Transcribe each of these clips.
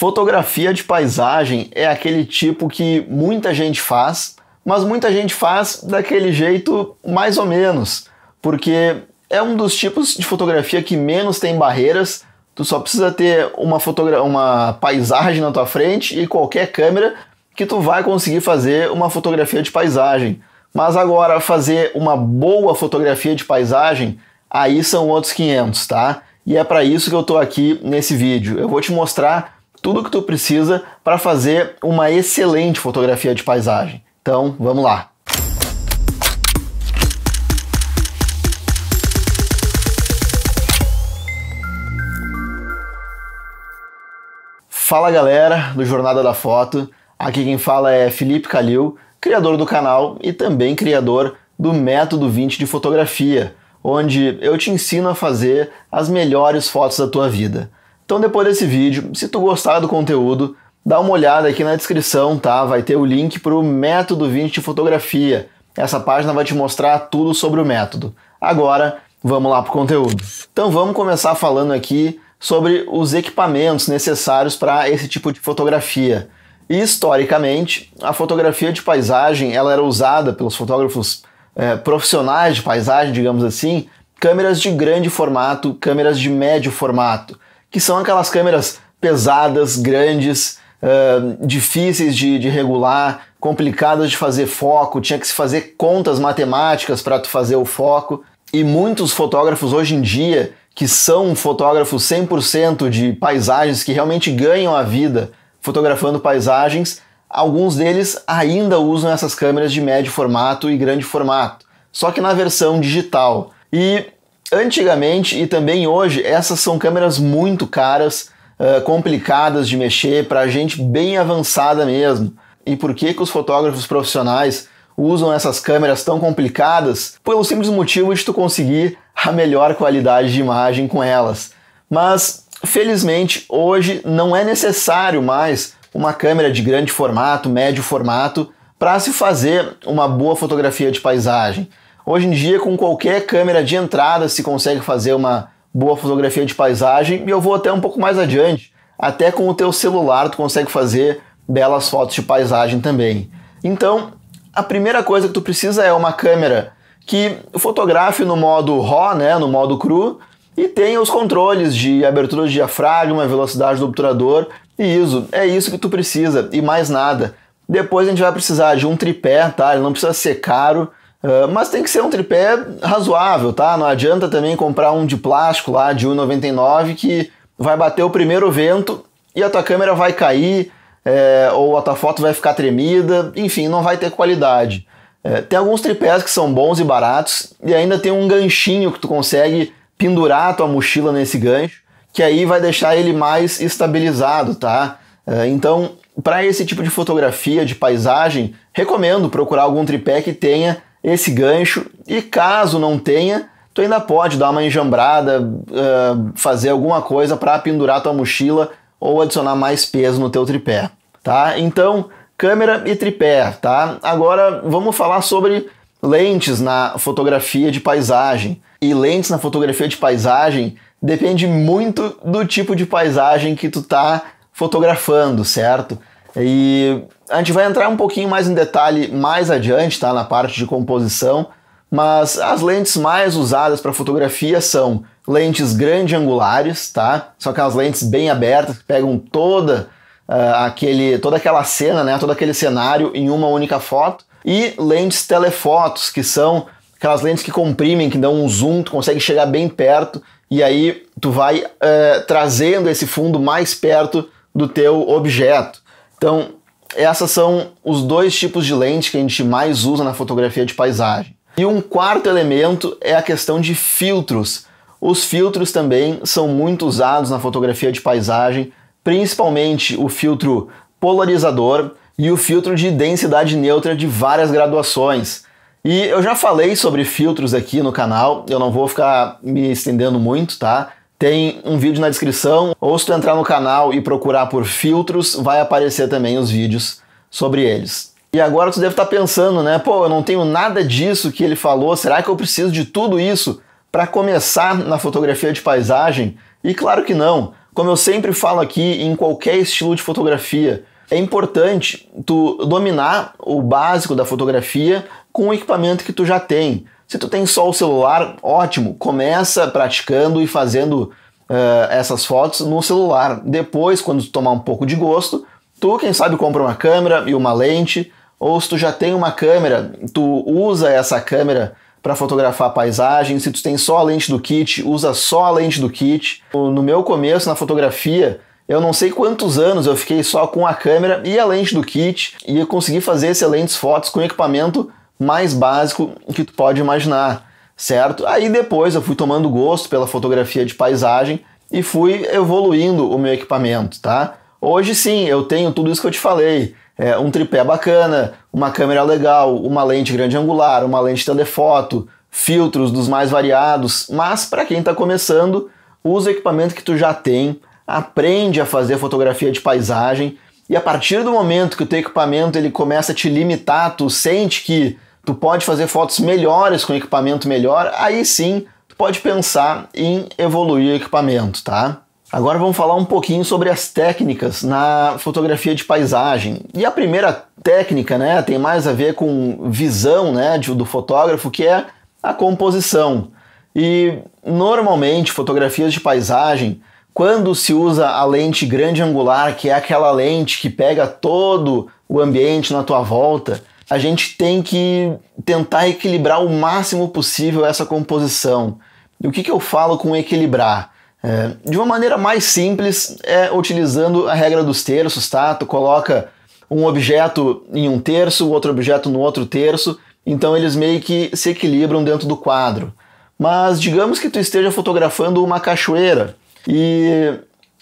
Fotografia de paisagem é aquele tipo que muita gente faz, mas muita gente faz daquele jeito mais ou menos, porque é um dos tipos de fotografia que menos tem barreiras. Tu só precisa ter uma, uma paisagem na tua frente e qualquer câmera que tu vai conseguir fazer uma fotografia de paisagem. Mas agora fazer uma boa fotografia de paisagem, aí são outros 500, tá? E é para isso que eu tô aqui nesse vídeo. Eu vou te mostrar tudo o que tu precisa para fazer uma excelente fotografia de paisagem. Então, vamos lá. Fala galera do Jornada da Foto, aqui quem fala é Felipe Calil, criador do canal e também criador do Método 20 de Fotografia, onde eu te ensino a fazer as melhores fotos da tua vida. Então depois desse vídeo, se tu gostar do conteúdo, dá uma olhada aqui na descrição, tá? Vai ter o link para o método 20 de fotografia. Essa página vai te mostrar tudo sobre o método. Agora, vamos lá para o conteúdo. Então vamos começar falando aqui sobre os equipamentos necessários para esse tipo de fotografia. E, historicamente, a fotografia de paisagem ela era usada pelos fotógrafos é, profissionais de paisagem, digamos assim, câmeras de grande formato, câmeras de médio formato que são aquelas câmeras pesadas, grandes, uh, difíceis de, de regular, complicadas de fazer foco, tinha que se fazer contas matemáticas para tu fazer o foco. E muitos fotógrafos hoje em dia, que são fotógrafos 100% de paisagens, que realmente ganham a vida fotografando paisagens, alguns deles ainda usam essas câmeras de médio formato e grande formato, só que na versão digital. E Antigamente e também hoje, essas são câmeras muito caras, uh, complicadas de mexer, para gente bem avançada mesmo. E por que, que os fotógrafos profissionais usam essas câmeras tão complicadas? Pelo simples motivo de tu conseguir a melhor qualidade de imagem com elas. Mas, felizmente, hoje não é necessário mais uma câmera de grande formato, médio formato, para se fazer uma boa fotografia de paisagem. Hoje em dia, com qualquer câmera de entrada, se consegue fazer uma boa fotografia de paisagem. E eu vou até um pouco mais adiante. Até com o teu celular tu consegue fazer belas fotos de paisagem também. Então, a primeira coisa que tu precisa é uma câmera que fotografe no modo RAW, né, no modo cru, e tenha os controles de abertura de diafragma, velocidade do obturador e ISO. É isso que tu precisa e mais nada. Depois a gente vai precisar de um tripé, tá? Ele não precisa ser caro, Uh, mas tem que ser um tripé razoável, tá? Não adianta também comprar um de plástico lá de 1,99 que vai bater o primeiro vento e a tua câmera vai cair, é, ou a tua foto vai ficar tremida, enfim, não vai ter qualidade. É, tem alguns tripés que são bons e baratos e ainda tem um ganchinho que tu consegue pendurar a tua mochila nesse gancho, que aí vai deixar ele mais estabilizado, tá? É, então, para esse tipo de fotografia de paisagem, recomendo procurar algum tripé que tenha esse gancho e caso não tenha, tu ainda pode dar uma enjambrada, uh, fazer alguma coisa para pendurar tua mochila ou adicionar mais peso no teu tripé, tá? Então, câmera e tripé, tá? Agora vamos falar sobre lentes na fotografia de paisagem. E lentes na fotografia de paisagem depende muito do tipo de paisagem que tu tá fotografando, certo? E a gente vai entrar um pouquinho mais em detalhe mais adiante, tá? Na parte de composição, mas as lentes mais usadas para fotografia são lentes grande angulares, tá? São aquelas lentes bem abertas que pegam toda uh, aquele, toda aquela cena, né? Todo aquele cenário em uma única foto e lentes telefotos que são aquelas lentes que comprimem, que dão um zoom, tu consegue chegar bem perto e aí tu vai uh, trazendo esse fundo mais perto do teu objeto. Então essas são os dois tipos de lente que a gente mais usa na fotografia de paisagem. E um quarto elemento é a questão de filtros. Os filtros também são muito usados na fotografia de paisagem, principalmente o filtro polarizador e o filtro de densidade neutra de várias graduações. E eu já falei sobre filtros aqui no canal, eu não vou ficar me estendendo muito, tá? Tem um vídeo na descrição, ou se tu entrar no canal e procurar por filtros, vai aparecer também os vídeos sobre eles. E agora tu deve estar tá pensando, né? Pô, eu não tenho nada disso que ele falou, será que eu preciso de tudo isso para começar na fotografia de paisagem? E claro que não. Como eu sempre falo aqui, em qualquer estilo de fotografia, é importante tu dominar o básico da fotografia com o equipamento que tu já tem. Se tu tem só o celular, ótimo, começa praticando e fazendo uh, essas fotos no celular. Depois, quando tu tomar um pouco de gosto, tu, quem sabe, compra uma câmera e uma lente, ou se tu já tem uma câmera, tu usa essa câmera para fotografar a paisagem, se tu tem só a lente do kit, usa só a lente do kit. No meu começo na fotografia, eu não sei quantos anos eu fiquei só com a câmera e a lente do kit e eu consegui fazer excelentes fotos com equipamento mais básico que tu pode imaginar, certo? Aí depois eu fui tomando gosto pela fotografia de paisagem e fui evoluindo o meu equipamento, tá? Hoje sim, eu tenho tudo isso que eu te falei. É, um tripé bacana, uma câmera legal, uma lente grande angular, uma lente telefoto, filtros dos mais variados, mas para quem está começando, usa o equipamento que tu já tem, aprende a fazer fotografia de paisagem e a partir do momento que o teu equipamento ele começa a te limitar, tu sente que tu pode fazer fotos melhores com equipamento melhor, aí sim tu pode pensar em evoluir o equipamento, tá? Agora vamos falar um pouquinho sobre as técnicas na fotografia de paisagem. E a primeira técnica, né, tem mais a ver com visão, né, do fotógrafo, que é a composição. E normalmente fotografias de paisagem, quando se usa a lente grande angular, que é aquela lente que pega todo o ambiente na tua volta, a gente tem que tentar equilibrar o máximo possível essa composição. E o que, que eu falo com equilibrar? É, de uma maneira mais simples, é utilizando a regra dos terços, tá? Tu coloca um objeto em um terço, outro objeto no outro terço, então eles meio que se equilibram dentro do quadro. Mas digamos que tu esteja fotografando uma cachoeira e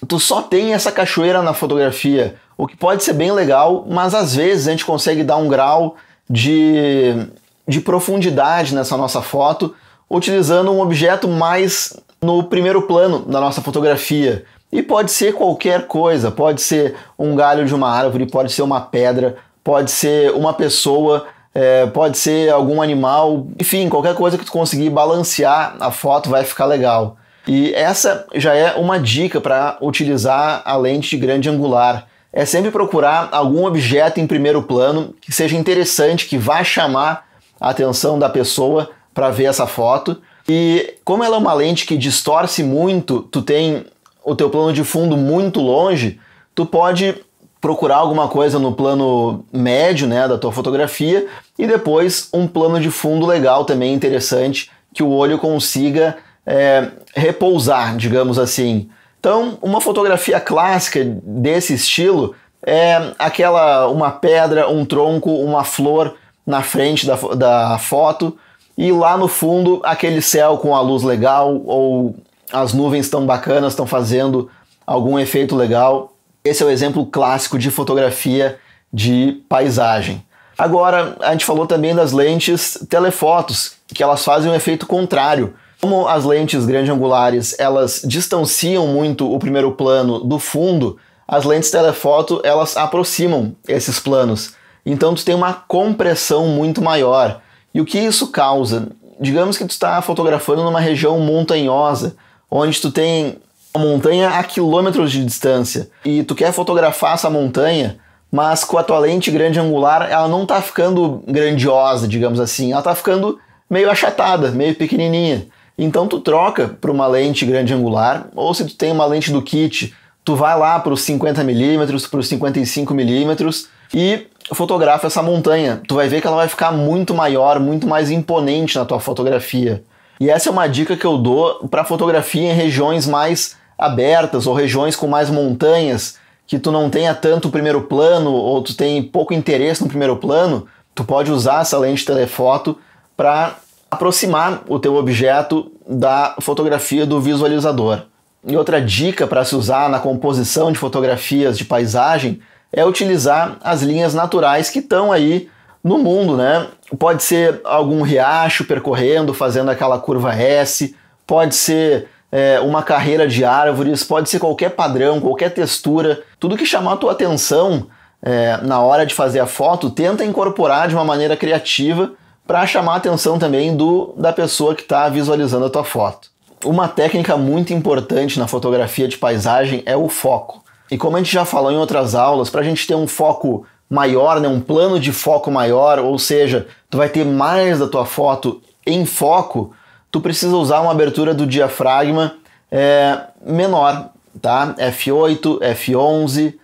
tu só tem essa cachoeira na fotografia, o que pode ser bem legal, mas às vezes a gente consegue dar um grau de, de profundidade nessa nossa foto utilizando um objeto mais no primeiro plano da nossa fotografia. E pode ser qualquer coisa, pode ser um galho de uma árvore, pode ser uma pedra, pode ser uma pessoa, é, pode ser algum animal, enfim, qualquer coisa que tu conseguir balancear a foto vai ficar legal. E essa já é uma dica para utilizar a lente grande angular é sempre procurar algum objeto em primeiro plano que seja interessante, que vá chamar a atenção da pessoa para ver essa foto. E como ela é uma lente que distorce muito, tu tem o teu plano de fundo muito longe, tu pode procurar alguma coisa no plano médio, né, da tua fotografia e depois um plano de fundo legal também interessante que o olho consiga é, repousar, digamos assim. Então, uma fotografia clássica desse estilo é aquela uma pedra, um tronco, uma flor na frente da, da foto e lá no fundo aquele céu com a luz legal ou as nuvens tão bacanas, estão fazendo algum efeito legal. Esse é o exemplo clássico de fotografia de paisagem. Agora, a gente falou também das lentes telefotos, que elas fazem um efeito contrário. Como as lentes grande angulares elas distanciam muito o primeiro plano do fundo, as lentes telefoto elas aproximam esses planos. Então tu tem uma compressão muito maior. E o que isso causa? Digamos que tu está fotografando numa região montanhosa, onde tu tem a montanha a quilômetros de distância e tu quer fotografar essa montanha, mas com a tua lente grande angular ela não está ficando grandiosa, digamos assim, ela está ficando meio achatada, meio pequenininha. Então tu troca para uma lente grande angular, ou se tu tem uma lente do kit, tu vai lá para os 50 milímetros, para os 55 milímetros e fotografa essa montanha. Tu vai ver que ela vai ficar muito maior, muito mais imponente na tua fotografia. E essa é uma dica que eu dou para fotografia em regiões mais abertas ou regiões com mais montanhas, que tu não tenha tanto primeiro plano ou tu tem pouco interesse no primeiro plano, tu pode usar essa lente telefoto para aproximar o teu objeto da fotografia do visualizador. E outra dica para se usar na composição de fotografias de paisagem é utilizar as linhas naturais que estão aí no mundo, né? Pode ser algum riacho percorrendo, fazendo aquela curva S, pode ser é, uma carreira de árvores, pode ser qualquer padrão, qualquer textura, tudo que chamar a tua atenção é, na hora de fazer a foto, tenta incorporar de uma maneira criativa para chamar a atenção também do, da pessoa que está visualizando a tua foto. Uma técnica muito importante na fotografia de paisagem é o foco. E como a gente já falou em outras aulas, para a gente ter um foco maior, né, um plano de foco maior, ou seja, tu vai ter mais da tua foto em foco, tu precisa usar uma abertura do diafragma é, menor, tá? F8, F11.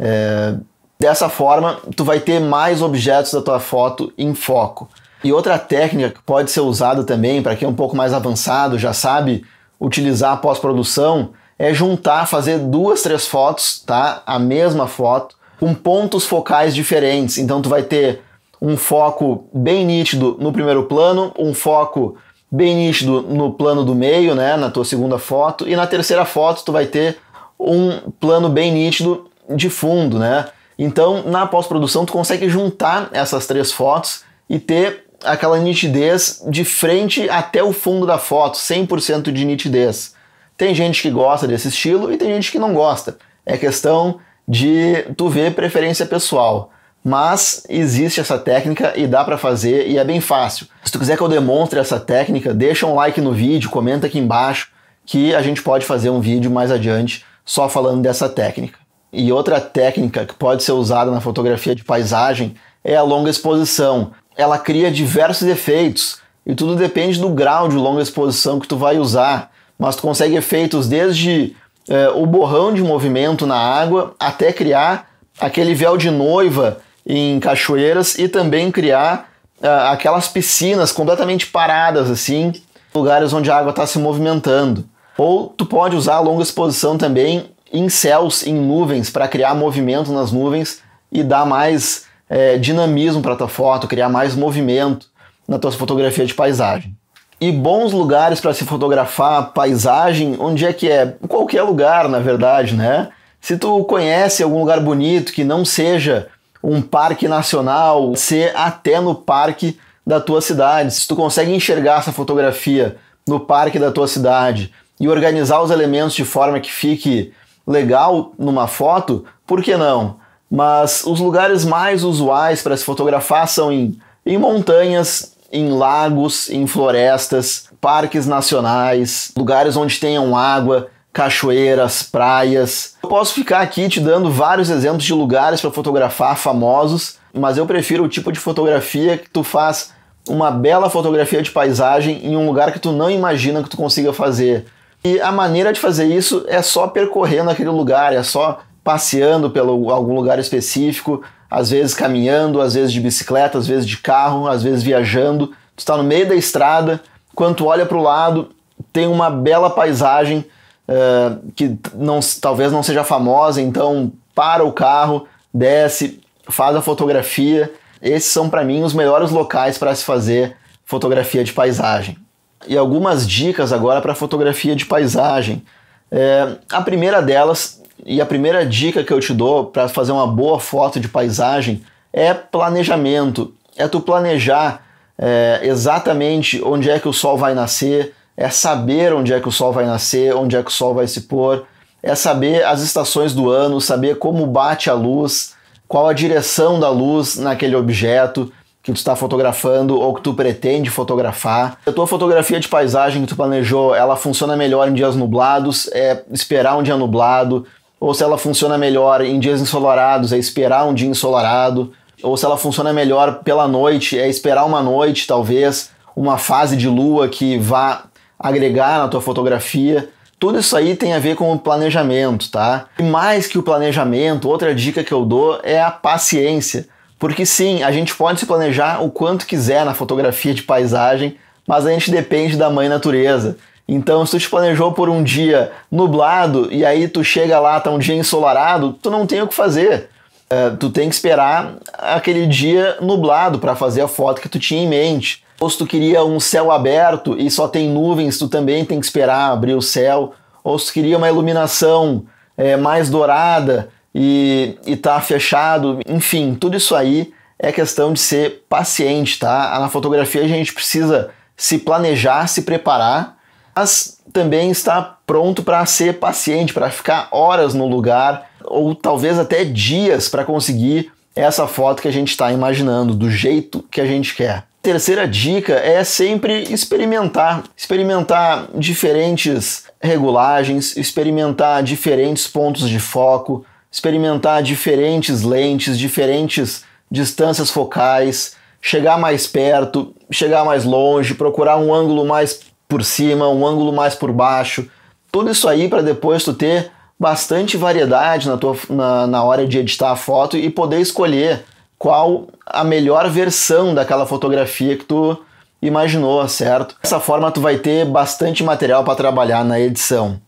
É, dessa forma, tu vai ter mais objetos da tua foto em foco. E outra técnica que pode ser usada também, para quem é um pouco mais avançado, já sabe utilizar a pós-produção, é juntar, fazer duas, três fotos, tá? A mesma foto, com pontos focais diferentes. Então tu vai ter um foco bem nítido no primeiro plano, um foco bem nítido no plano do meio, né, na tua segunda foto, e na terceira foto tu vai ter um plano bem nítido de fundo, né? Então, na pós-produção tu consegue juntar essas três fotos e ter aquela nitidez de frente até o fundo da foto, 100% de nitidez. Tem gente que gosta desse estilo e tem gente que não gosta. É questão de tu ver preferência pessoal. Mas existe essa técnica e dá para fazer e é bem fácil. Se tu quiser que eu demonstre essa técnica, deixa um like no vídeo, comenta aqui embaixo que a gente pode fazer um vídeo mais adiante só falando dessa técnica. E outra técnica que pode ser usada na fotografia de paisagem é a longa exposição ela cria diversos efeitos e tudo depende do grau de longa exposição que tu vai usar, mas tu consegue efeitos desde é, o borrão de movimento na água até criar aquele véu de noiva em cachoeiras e também criar é, aquelas piscinas completamente paradas assim, lugares onde a água está se movimentando. Ou tu pode usar a longa exposição também em céus, em nuvens, para criar movimento nas nuvens e dar mais é, dinamismo para a tua foto, criar mais movimento na tua fotografia de paisagem. E bons lugares para se fotografar paisagem, onde é que é? Qualquer lugar, na verdade, né? Se tu conhece algum lugar bonito que não seja um parque nacional, ser até no parque da tua cidade. Se tu consegue enxergar essa fotografia no parque da tua cidade e organizar os elementos de forma que fique legal numa foto, por que não? Mas os lugares mais usuais para se fotografar são em, em montanhas, em lagos, em florestas, parques nacionais, lugares onde tenham água, cachoeiras, praias. Eu posso ficar aqui te dando vários exemplos de lugares para fotografar famosos, mas eu prefiro o tipo de fotografia que tu faz uma bela fotografia de paisagem em um lugar que tu não imagina que tu consiga fazer. E a maneira de fazer isso é só percorrendo aquele lugar, é só passeando pelo algum lugar específico, às vezes caminhando, às vezes de bicicleta, às vezes de carro, às vezes viajando. Tu está no meio da estrada, quando tu olha para o lado, tem uma bela paisagem uh, que não, talvez não seja famosa, então para o carro, desce, faz a fotografia. Esses são para mim os melhores locais para se fazer fotografia de paisagem. E algumas dicas agora para fotografia de paisagem. É, a primeira delas e a primeira dica que eu te dou para fazer uma boa foto de paisagem é planejamento. É tu planejar é, exatamente onde é que o sol vai nascer, é saber onde é que o sol vai nascer, onde é que o sol vai se pôr, é saber as estações do ano, saber como bate a luz, qual a direção da luz naquele objeto que tu está fotografando ou que tu pretende fotografar. A tua fotografia de paisagem que tu planejou, ela funciona melhor em dias nublados, é esperar um dia nublado, ou se ela funciona melhor em dias ensolarados, é esperar um dia ensolarado, ou se ela funciona melhor pela noite, é esperar uma noite, talvez, uma fase de lua que vá agregar na tua fotografia. Tudo isso aí tem a ver com o planejamento, tá? E mais que o planejamento, outra dica que eu dou é a paciência. Porque sim, a gente pode se planejar o quanto quiser na fotografia de paisagem, mas a gente depende da mãe natureza. Então, se tu te planejou por um dia nublado e aí tu chega lá, tá um dia ensolarado, tu não tem o que fazer. Uh, tu tem que esperar aquele dia nublado para fazer a foto que tu tinha em mente. Ou se tu queria um céu aberto e só tem nuvens, tu também tem que esperar abrir o céu. Ou se tu queria uma iluminação é, mais dourada e, e tá fechado. Enfim, tudo isso aí é questão de ser paciente, tá? Na fotografia a gente precisa se planejar, se preparar mas também está pronto para ser paciente, para ficar horas no lugar ou talvez até dias para conseguir essa foto que a gente está imaginando, do jeito que a gente quer. Terceira dica é sempre experimentar, experimentar diferentes regulagens, experimentar diferentes pontos de foco, experimentar diferentes lentes, diferentes distâncias focais, chegar mais perto, chegar mais longe, procurar um ângulo mais por cima, um ângulo mais por baixo. Tudo isso aí para depois tu ter bastante variedade na, tua, na, na hora de editar a foto e poder escolher qual a melhor versão daquela fotografia que tu imaginou, certo? Dessa forma tu vai ter bastante material para trabalhar na edição.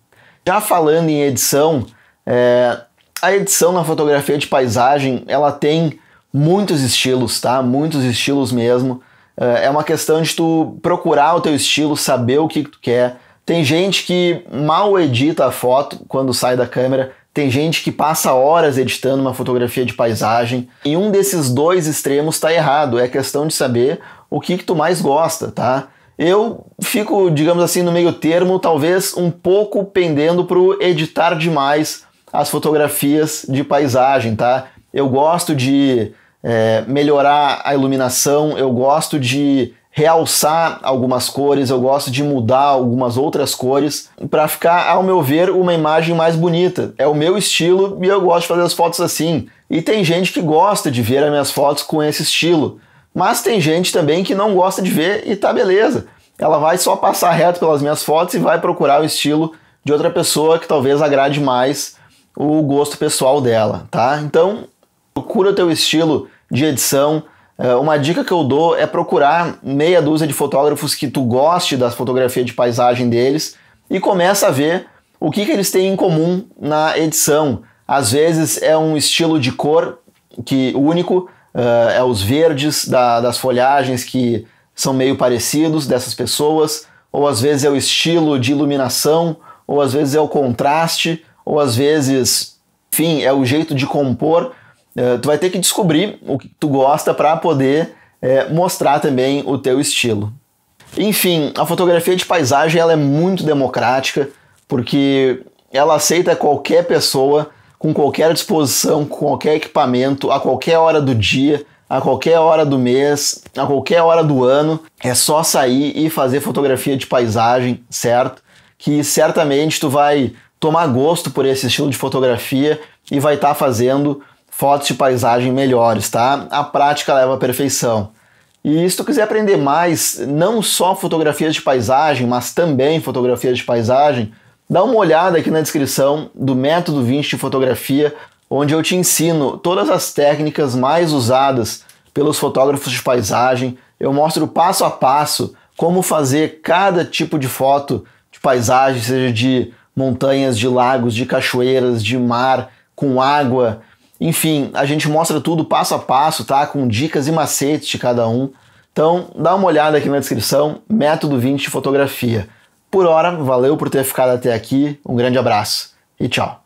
Já falando em edição, é, a edição na fotografia de paisagem ela tem muitos estilos, tá? Muitos estilos mesmo. É, é uma questão de tu procurar o teu estilo, saber o que tu quer. Tem gente que mal edita a foto quando sai da câmera, tem gente que passa horas editando uma fotografia de paisagem. E um desses dois extremos está errado, é questão de saber o que, que tu mais gosta, tá? Eu fico, digamos assim, no meio termo, talvez um pouco pendendo pro editar demais as fotografias de paisagem, tá? Eu gosto de é, melhorar a iluminação, eu gosto de realçar algumas cores, eu gosto de mudar algumas outras cores para ficar, ao meu ver, uma imagem mais bonita. É o meu estilo e eu gosto de fazer as fotos assim. E tem gente que gosta de ver as minhas fotos com esse estilo, mas tem gente também que não gosta de ver e tá beleza. Ela vai só passar reto pelas minhas fotos e vai procurar o estilo de outra pessoa que talvez agrade mais o gosto pessoal dela, tá? Então, procura o teu estilo de edição. É, uma dica que eu dou é procurar meia dúzia de fotógrafos que tu goste da fotografia de paisagem deles e começa a ver o que, que eles têm em comum na edição. Às vezes é um estilo de cor que único, uh, é os verdes da, das folhagens que são meio parecidos dessas pessoas, ou às vezes é o estilo de iluminação, ou às vezes é o contraste, ou às vezes, enfim, é o jeito de compor é, tu vai ter que descobrir o que tu gosta para poder é, mostrar também o teu estilo. Enfim, a fotografia de paisagem ela é muito democrática, porque ela aceita qualquer pessoa, com qualquer disposição, com qualquer equipamento, a qualquer hora do dia, a qualquer hora do mês, a qualquer hora do ano. É só sair e fazer fotografia de paisagem, certo? Que certamente tu vai tomar gosto por esse estilo de fotografia e vai estar tá fazendo fotos de paisagem melhores, tá? A prática leva à perfeição. E se tu quiser aprender mais, não só fotografias de paisagem, mas também fotografias de paisagem, dá uma olhada aqui na descrição do método 20 de fotografia, onde eu te ensino todas as técnicas mais usadas pelos fotógrafos de paisagem. Eu mostro passo a passo como fazer cada tipo de foto de paisagem, seja de montanhas, de lagos, de cachoeiras, de mar, com água, enfim, a gente mostra tudo passo a passo, tá? Com dicas e macetes de cada um. Então, dá uma olhada aqui na descrição, método 20 de fotografia. Por hora, valeu por ter ficado até aqui, um grande abraço e tchau.